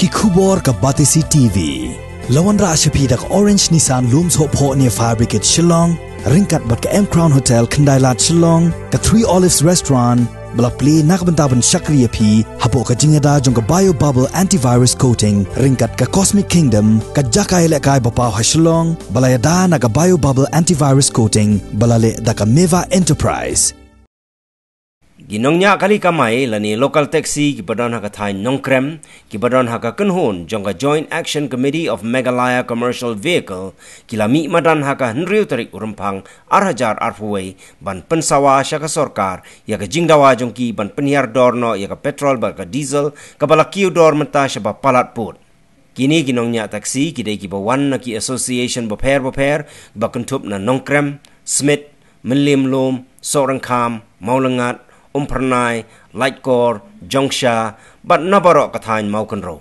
Kikubor Kabatisi TV Lawan Rashapidak Orange Nissan Looms Hope Ho near Fabricate Shillong Ringkat Bat M Crown Hotel Kandailat Shillong Ka Three Olives Restaurant Balapli Nakbantaban Shakriya P Hapo Ka Jingada Jong Ka Bio Bubble Antivirus Coating Ringkat Ka Cosmic Kingdom Ka Jakai Lekai Bapau Ha Shillong Balayada Naga Bio Bubble Antivirus Coating Balale Daka Meva Enterprise ginongnya kali kamai lani local taxi ki badon ka thai nongkrem ki badon ka kanhon jonga joint action committee of meghalaya commercial vehicle kila kilami madan ha ka hnriu tari urumphang arhajar arfuwei ban pansawa shaka sarkar ya ka jingdawa jong ki ban panyar dorno ya ka petrol ba ka diesel ka bala kiu dor mata shaba palat put kini ginongnya taxi kide dei ki ba wan na ki association ba pher ba pher ba kuntup na nongkrem smith Sorang Kam maulangat umphrnai lightcore jongsha but nabaro kathain maukan ro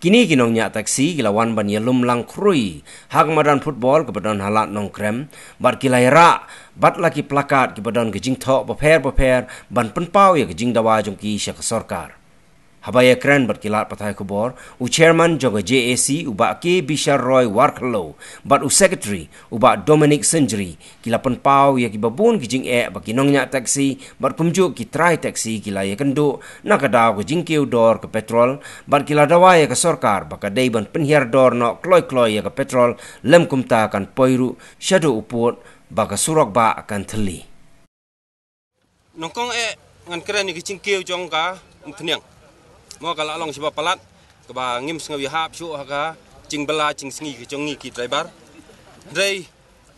kini kinong nya taksi gila wan ban yelum lang krui hagmadan football kepadon halat nong krem bar kilaira bat laki plakat kepadon gejing thok bopher bopher ban penpau ye ya gejing dawa jongki syak sarkar Habaya kran barkilat pathai khobor u chairman joga jac uba K bishar roy warklo but u secretary uba dominic sanjri Kila penpau ya kibabun kijing ki jing e bakinongnya taxi bar pumju ki try taxi kila ya kendo nak ko jing ke udor ke petrol bar kila dawa ya ke sorkar baka dei ban penhiar dor no kloy kloy ya ke petrol lem kumta kan poiru shadow uput baka surok ba kan thli nongkong e ngan kran ki jing ke jong ka mthniang mo kala long siba palat ka ba ngim sngwi hap chu ha ka ching bala ching sngi ki chongi ki driver drei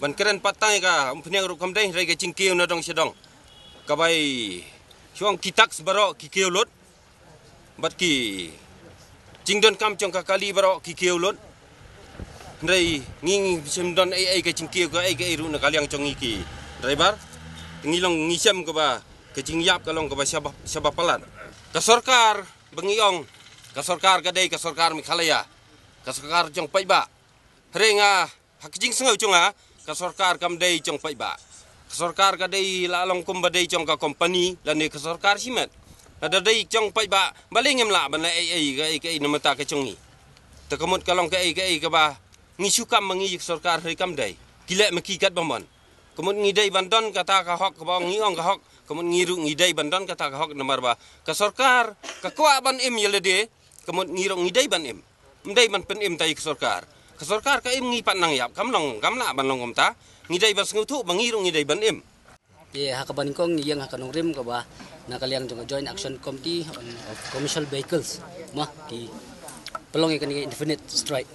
ban keren patang ka umphnyang ru kham dei drei ka ching kiu na dong sedong ka bai chuang ki tax baro ki kiu lot bat ki ching don kam chong ka kali baro ki kiu lot ngi ngin sim don ai ai ka ching kiu ka ai ka ru na kaliang chongi ki driver ngilong ngisem ka ba kecing yap kalong ke bahasa sebab pelan. Ke sorkar, bengiong ka sarkar ka dei ka sarkar mi khalaya ka sarkar jong paiba renga ah, hakjing sengau chung a ah. ka sarkar kam dei jong paiba ka sarkar ka dei la long kum dei jong ka company la ne ka sarkar simet na da dei jong paiba bali ngem la ban ai ai ga ai ka ina mata ka chungi ta kamut ka long ka ai ka ai ka ba ngi su kam mangi ka sarkar hri kam dei kile me ki kat bamon kamut ngi dei bandon kata ka hok ka ba ngi ong ka hok kemun ngiru ngidai bandon kata ka hok nomor ba ka sarkar ka kwa ban im yelede kemun ngiru ngidai ban im mdai ban pen im tai ka sarkar ka sarkar ka im ngi pan nang yap kam long kam na ban long ta ngidai ba sngu thu ba ngiru ngidai ban im ye ha ka ban kong yang ha ka nong rim ka ba na ka liang jong join action committee of commercial vehicles ma ki pelong ikan ngi infinite strike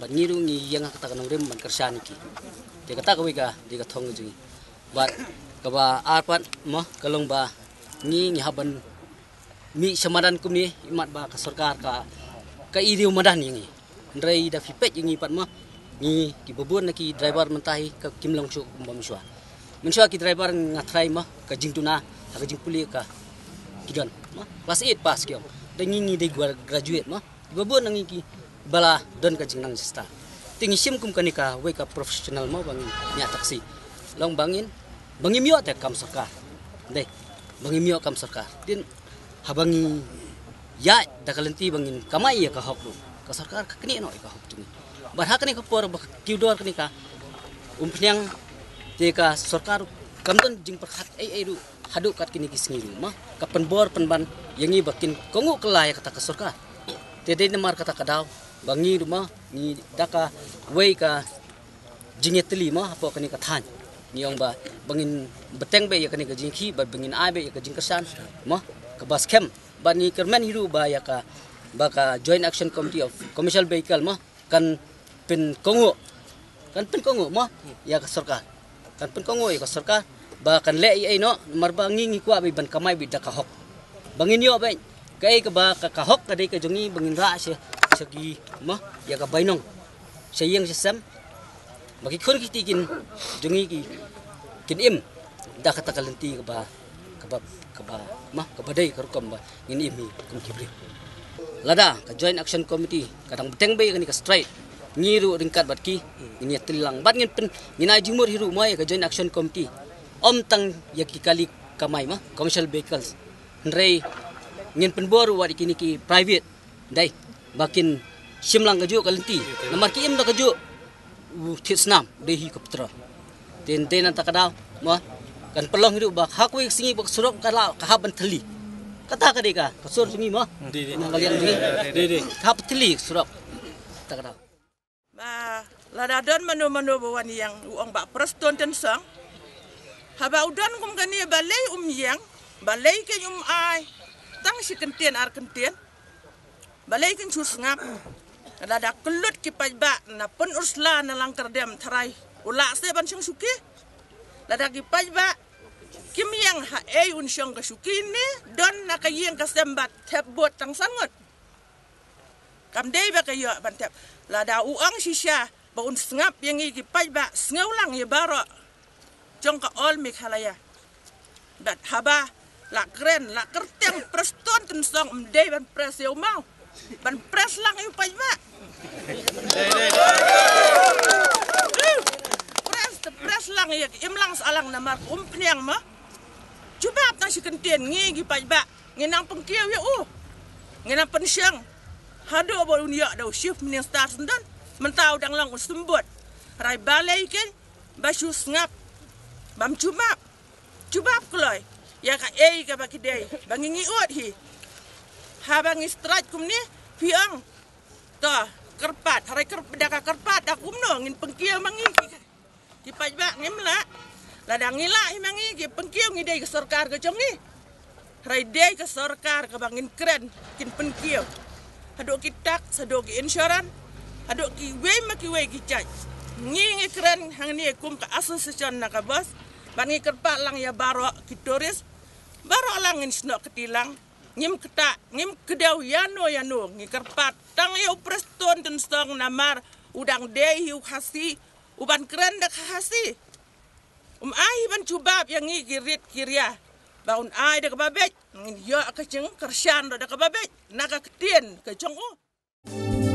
ban ngiru ngi yang ha ka ta ka nong rim ban kersani ki ke kata ka wi ka di ka thong ngi but kaba arpat mo kalong ba ni ni haban mi semadan kumi, ni imat ba ka sarkar ka ka idi umadan ni ndrei da fi ni pat mo ni ki bubur ki driver mentahi ka kimlong chu ba mishwa mishwa ki driver nga thrai mo ka jingtuna ka jing puli ka kidon mo pas it pas kyo da ni ni de graduate mo bubur na ki bala don ka jingnang sista tingi sim kum kanika wake up professional mo bang nya taksi long bangin bangi miok te kam saka de bangi miok kam saka tin habang ya dakalenti bangin kamai ya ka hok lu ka sarkar ya ha ka kni no ka hok tu um bar hak ni ka por ba kiu dor kni ka umpnyang te ka sarkar kam ton jing par khat ai ai ru hadu kat kini kis ngi ma ka pen bor pen ban yang ngi bakin kongu kelai kata ka sarkar te de ne mar kata kadau bangi ru ma ni daka wei ka jingetli ma apo kni ka thanya niyong ba bangin beteng be yakani gajing khi ba bangin ai be yakajing kasan ma ka bas kem ba ni kerman hiru ba yaka ba ka joint action committee of commercial vehicle ma kan pin kongo kan pin kongo ma ya ka kan pin kongo ya ka sarkar ba kan le ai no mar ba ngi ngi kwa be ban kamai bi da ka bangin yo be kai ka ba ka ka hok ka dei ka jungi bangin ra se segi ma ya ka bainong sayang sesam bagi kor kiti gin jungi ki kin im dah kata kalenti ka ba ka mah ka ba ma ka ba dai kor kum kibri lada ka joint action committee kadang beteng bai ka ni ka strike ngiru ringkat batki ini tilang bat ngin pen ini aji mur hiru mai ka joint action committee om tang yakikali kali kamai ma commercial vehicles nrei ini pen baru wa kini ki private dai bakin simlang kaju kalenti nomor ki im da kaju tisnam dehi kaptra den den ta kadal ma kan pelong ru kan lah, kan hmm, bak hakwe singi bak surok kala kahaban thali kata ka deka kasur singi mah. de de na kalian ni de de kap thali surok ta kadal ma la don manu manu bawan yang uong bak preston ten song haba udan kum kania balai um yang balai kenyum ay. ai tang si kentien ar kentien balai ken sus kalau ada kelut ke pajbak, nak pun uslah nak langkar dia menterai. Ulak saya bansyang suki. Lada ke pajbak, kim yang ha'ai unsyang ke suki ini, don nak yang kesembat tebut tang sangat. Kam day baka ya, bantep. Lada uang sisya, baun sengap yang ke pajbak, sengaulang ya barok. Jom ke all mikhalaya. Bat haba, lak keren, lak kerteng, prestun tensong, mday ban presi umau. Ya, Ban press lang yung page Press, press, press lang yung imlang sa alang na mark umpniang mo. Cuba at nang si kentian ngigi page ba? Nginang pengkiyaw ya uh. Nginang pensyang. Hado abo unyak daw shift minyang star sendan. Mentau dang lang usumbut. Rai balai ikin. Basyu sengap. Bam cuma Cuba apkeloy. Ya ka eh ka baki day. Bangingi uat hi. พาบางิสตรัดคุมนี่พี่องต่อกระปาดอะไรกระดากกระปาดดักคุมหน่องินปังเกียวมังงี้ที่ไปแบกงี้มละระดังงี้ละให้มังงี้กี่ปังเกียวงี้ได้กับสรการกับจงนี่ไรเดย์กับสรการกับบางินเครนกินปังเกียวฮัดดกิตักสะดวกกิอินชอรันฮัดดกิเวมากิเวกิจัยงี้งี้เครนหังนี่คุมกับแอสสซิชันนะครับบอสบางงี้กระปาดลังยาบารอกิทัวริสบารอลังงินสนอกกติลัง Nim kita nim kedau yano yano ngikerpat tang yau preston dan song namar udang deh hiu kasi uban keren dah khasi. um ai ban cubab yang ngikirit kiriya, bauun ai dah babet ngin yo akacing kersian dak babet naga ketien kecong oh.